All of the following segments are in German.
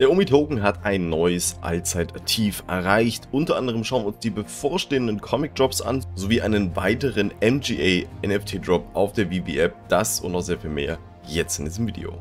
Der Omi-Token hat ein neues Allzeit-Tief erreicht. Unter anderem schauen wir uns die bevorstehenden Comic-Drops an, sowie einen weiteren MGA-NFT-Drop auf der VB-App. Das und noch sehr viel mehr jetzt in diesem Video.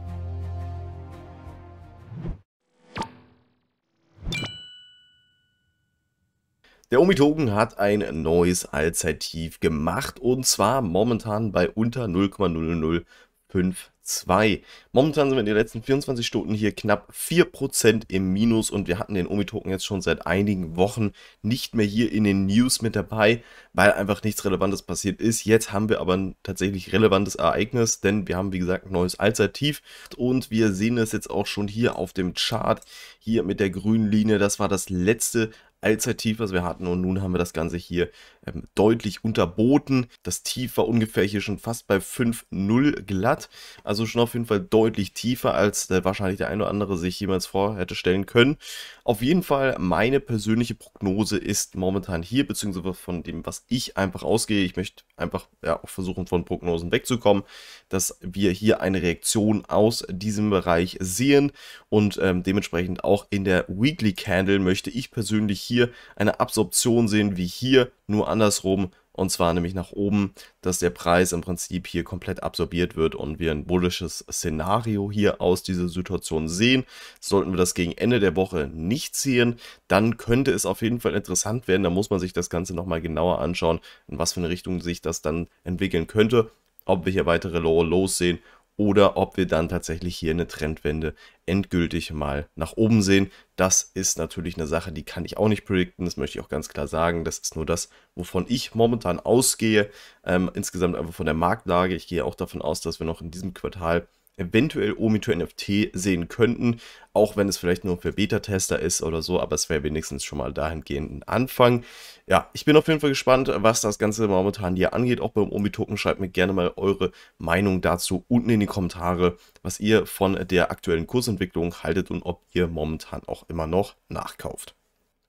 Der Omi-Token hat ein neues Allzeit-Tief gemacht und zwar momentan bei unter 0,005 2. Momentan sind wir in den letzten 24 Stunden hier knapp 4% im Minus und wir hatten den Omi-Token jetzt schon seit einigen Wochen nicht mehr hier in den News mit dabei, weil einfach nichts Relevantes passiert ist. Jetzt haben wir aber ein tatsächlich relevantes Ereignis, denn wir haben wie gesagt ein neues Allzeit-Tief und wir sehen es jetzt auch schon hier auf dem Chart, hier mit der grünen Linie. Das war das letzte Allzeit-Tief, was wir hatten und nun haben wir das Ganze hier ähm, deutlich unterboten. Das Tief war ungefähr hier schon fast bei 5-0 glatt. Also schon auf jeden Fall deutlich tiefer, als äh, wahrscheinlich der ein oder andere sich jemals vor hätte stellen können. Auf jeden Fall, meine persönliche Prognose ist momentan hier, beziehungsweise von dem, was ich einfach ausgehe. Ich möchte einfach ja, auch versuchen, von Prognosen wegzukommen, dass wir hier eine Reaktion aus diesem Bereich sehen und ähm, dementsprechend auch in der Weekly Candle möchte ich persönlich hier eine Absorption sehen, wie hier nur andersrum und zwar nämlich nach oben, dass der Preis im Prinzip hier komplett absorbiert wird und wir ein bullisches Szenario hier aus dieser Situation sehen. Sollten wir das gegen Ende der Woche nicht sehen, dann könnte es auf jeden Fall interessant werden. Da muss man sich das Ganze nochmal genauer anschauen, in was für eine Richtung sich das dann entwickeln könnte, ob wir hier weitere Lower Lows sehen oder ob wir dann tatsächlich hier eine Trendwende endgültig mal nach oben sehen. Das ist natürlich eine Sache, die kann ich auch nicht predikten, das möchte ich auch ganz klar sagen. Das ist nur das, wovon ich momentan ausgehe, ähm, insgesamt einfach von der Marktlage. Ich gehe auch davon aus, dass wir noch in diesem Quartal eventuell Omito NFT sehen könnten, auch wenn es vielleicht nur für Beta-Tester ist oder so, aber es wäre wenigstens schon mal dahingehend ein Anfang. Ja, ich bin auf jeden Fall gespannt, was das Ganze momentan hier angeht, auch beim Omi-Token. Schreibt mir gerne mal eure Meinung dazu unten in die Kommentare, was ihr von der aktuellen Kursentwicklung haltet und ob ihr momentan auch immer noch nachkauft.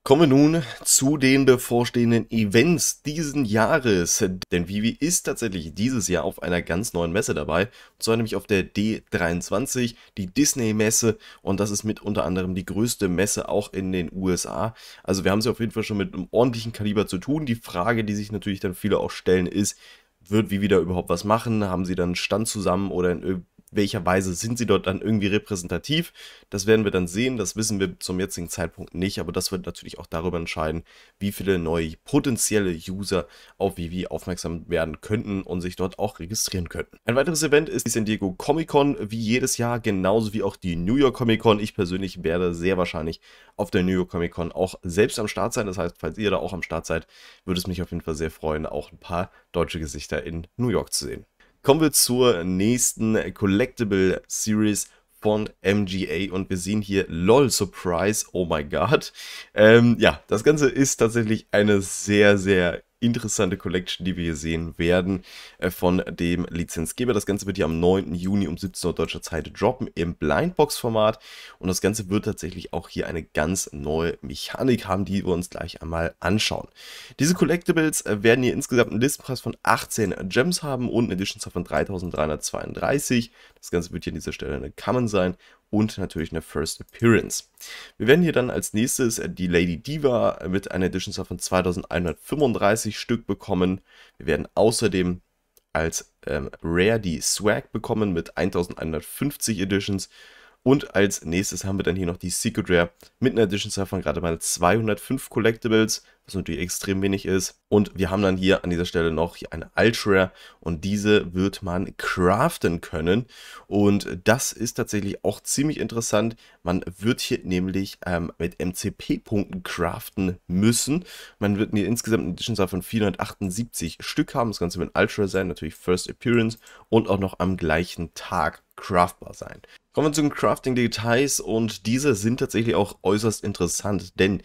Kommen wir nun zu den bevorstehenden Events diesen Jahres, denn Vivi ist tatsächlich dieses Jahr auf einer ganz neuen Messe dabei, und zwar nämlich auf der D23, die Disney-Messe und das ist mit unter anderem die größte Messe auch in den USA. Also wir haben sie auf jeden Fall schon mit einem ordentlichen Kaliber zu tun. Die Frage, die sich natürlich dann viele auch stellen, ist, wird Vivi da überhaupt was machen? Haben sie dann Stand zusammen oder in welcher Weise sind sie dort dann irgendwie repräsentativ? Das werden wir dann sehen, das wissen wir zum jetzigen Zeitpunkt nicht, aber das wird natürlich auch darüber entscheiden, wie viele neue potenzielle User auf Vivi aufmerksam werden könnten und sich dort auch registrieren könnten. Ein weiteres Event ist die San Diego Comic Con, wie jedes Jahr, genauso wie auch die New York Comic Con. Ich persönlich werde sehr wahrscheinlich auf der New York Comic Con auch selbst am Start sein, das heißt, falls ihr da auch am Start seid, würde es mich auf jeden Fall sehr freuen, auch ein paar deutsche Gesichter in New York zu sehen kommen wir zur nächsten Collectible Series von MGA und wir sehen hier LOL Surprise, oh my god. Ähm, ja, das Ganze ist tatsächlich eine sehr, sehr interessante Collection, die wir hier sehen werden, äh, von dem Lizenzgeber. Das Ganze wird hier am 9. Juni um 17 Uhr deutscher Zeit droppen im Blindbox-Format. Und das Ganze wird tatsächlich auch hier eine ganz neue Mechanik haben, die wir uns gleich einmal anschauen. Diese Collectibles äh, werden hier insgesamt einen Listenpreis von 18 Gems haben und eine Edition von 3332. Das Ganze wird hier an dieser Stelle eine Common sein und natürlich eine First Appearance. Wir werden hier dann als nächstes äh, die Lady Diva mit einer Edition von 2135 Stück bekommen. Wir werden außerdem als ähm, Rare die Swag bekommen mit 1150 Editions und als nächstes haben wir dann hier noch die Secret Rare Mit einer Edition. Da man gerade mal 205 Collectibles, was natürlich extrem wenig ist. Und wir haben dann hier an dieser Stelle noch eine Ultra Rare. und diese wird man craften können. Und das ist tatsächlich auch ziemlich interessant. Man wird hier nämlich ähm, mit MCP-Punkten craften müssen. Man wird hier insgesamt eine Editionzahl von 478 Stück haben. Das Ganze wird ein Ultra sein, natürlich First Appearance und auch noch am gleichen Tag craftbar sein. Kommen wir zu den Crafting-Details und diese sind tatsächlich auch äußerst interessant, denn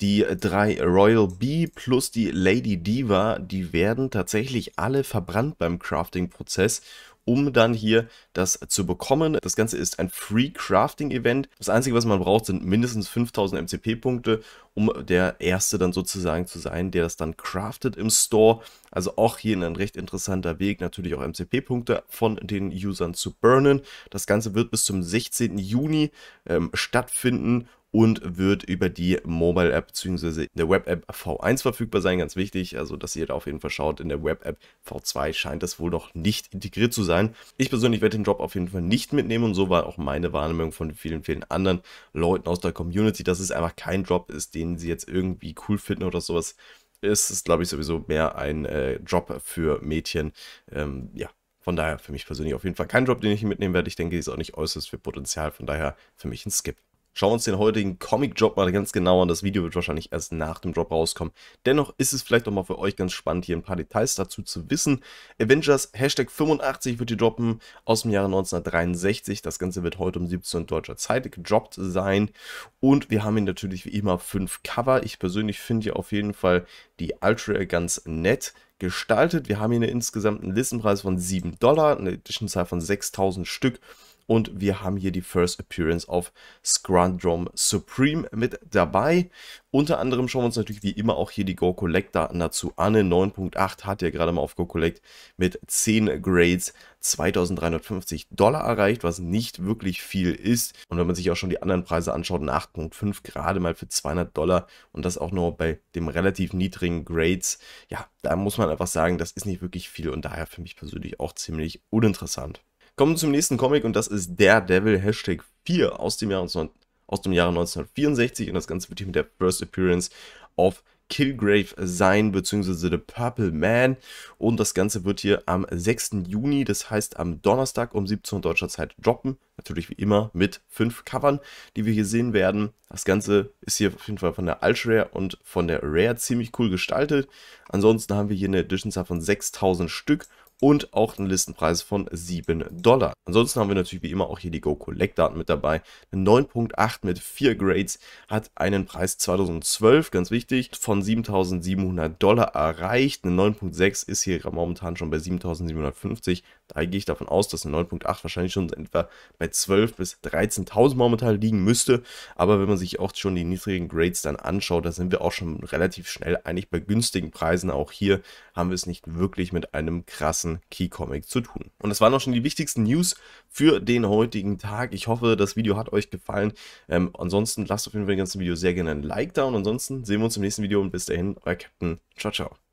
die drei Royal Bee plus die Lady Diva, die werden tatsächlich alle verbrannt beim Crafting-Prozess um dann hier das zu bekommen. Das Ganze ist ein Free Crafting Event. Das Einzige, was man braucht, sind mindestens 5000 MCP-Punkte, um der Erste dann sozusagen zu sein, der das dann craftet im Store. Also auch hier ein recht interessanter Weg, natürlich auch MCP-Punkte von den Usern zu burnen. Das Ganze wird bis zum 16. Juni ähm, stattfinden und wird über die Mobile App bzw. in der Web App V1 verfügbar sein. Ganz wichtig, also dass ihr da auf jeden Fall schaut. In der Web App V2 scheint das wohl noch nicht integriert zu sein. Ich persönlich werde den Job auf jeden Fall nicht mitnehmen und so war auch meine Wahrnehmung von vielen, vielen anderen Leuten aus der Community, dass es einfach kein Job ist, den sie jetzt irgendwie cool finden oder sowas. Es ist, glaube ich, sowieso mehr ein äh, Drop für Mädchen. Ähm, ja, von daher für mich persönlich auf jeden Fall kein Job, den ich mitnehmen werde. Ich denke, ist auch nicht äußerst für Potenzial. Von daher für mich ein Skip. Schauen wir uns den heutigen Comic-Drop mal ganz genau an. Das Video wird wahrscheinlich erst nach dem Drop rauskommen. Dennoch ist es vielleicht auch mal für euch ganz spannend, hier ein paar Details dazu zu wissen. Avengers Hashtag 85 wird die droppen aus dem Jahre 1963. Das Ganze wird heute um 17 Uhr deutscher Zeit gedroppt sein. Und wir haben hier natürlich wie immer fünf Cover. Ich persönlich finde hier auf jeden Fall die Ultra ganz nett gestaltet. Wir haben hier eine insgesamt einen Listenpreis von 7 Dollar, eine Editionzahl von 6000 Stück und wir haben hier die First Appearance auf Scrundrum Supreme mit dabei. Unter anderem schauen wir uns natürlich wie immer auch hier die Go Collect Daten dazu an. 9.8 hat ja gerade mal auf Go Collect mit 10 Grades 2350 Dollar erreicht, was nicht wirklich viel ist. Und wenn man sich auch schon die anderen Preise anschaut, 8.5 gerade mal für 200 Dollar und das auch nur bei dem relativ niedrigen Grades. Ja, da muss man einfach sagen, das ist nicht wirklich viel und daher für mich persönlich auch ziemlich uninteressant. Kommen wir zum nächsten Comic und das ist Der Devil Hashtag 4 aus dem, Jahr, aus dem Jahre 1964 und das Ganze wird hier mit der First Appearance of Kilgrave sein, beziehungsweise The Purple Man. Und das Ganze wird hier am 6. Juni, das heißt am Donnerstag um 17 Uhr deutscher Zeit droppen. Natürlich wie immer mit fünf Covern, die wir hier sehen werden. Das Ganze ist hier auf jeden Fall von der Ultra-Rare und von der Rare ziemlich cool gestaltet. Ansonsten haben wir hier eine Editionzahl von 6000 Stück und auch einen Listenpreis von 7 Dollar. Ansonsten haben wir natürlich wie immer auch hier die Go Collect Daten mit dabei. Eine 9.8 mit 4 Grades hat einen Preis 2012, ganz wichtig, von 7.700 Dollar erreicht. Eine 9.6 ist hier momentan schon bei 7.750. Da gehe ich davon aus, dass eine 9.8 wahrscheinlich schon etwa bei 12.000 bis 13.000 momentan liegen müsste. Aber wenn man sich auch schon die niedrigen Grades dann anschaut, da sind wir auch schon relativ schnell eigentlich bei günstigen Preisen. Auch hier haben wir es nicht wirklich mit einem krassen ganzen Key-Comic zu tun. Und das waren auch schon die wichtigsten News für den heutigen Tag. Ich hoffe, das Video hat euch gefallen. Ähm, ansonsten lasst auf jeden Fall dem ganzen Video sehr gerne ein Like da und ansonsten sehen wir uns im nächsten Video und bis dahin, euer Captain. Ciao, ciao.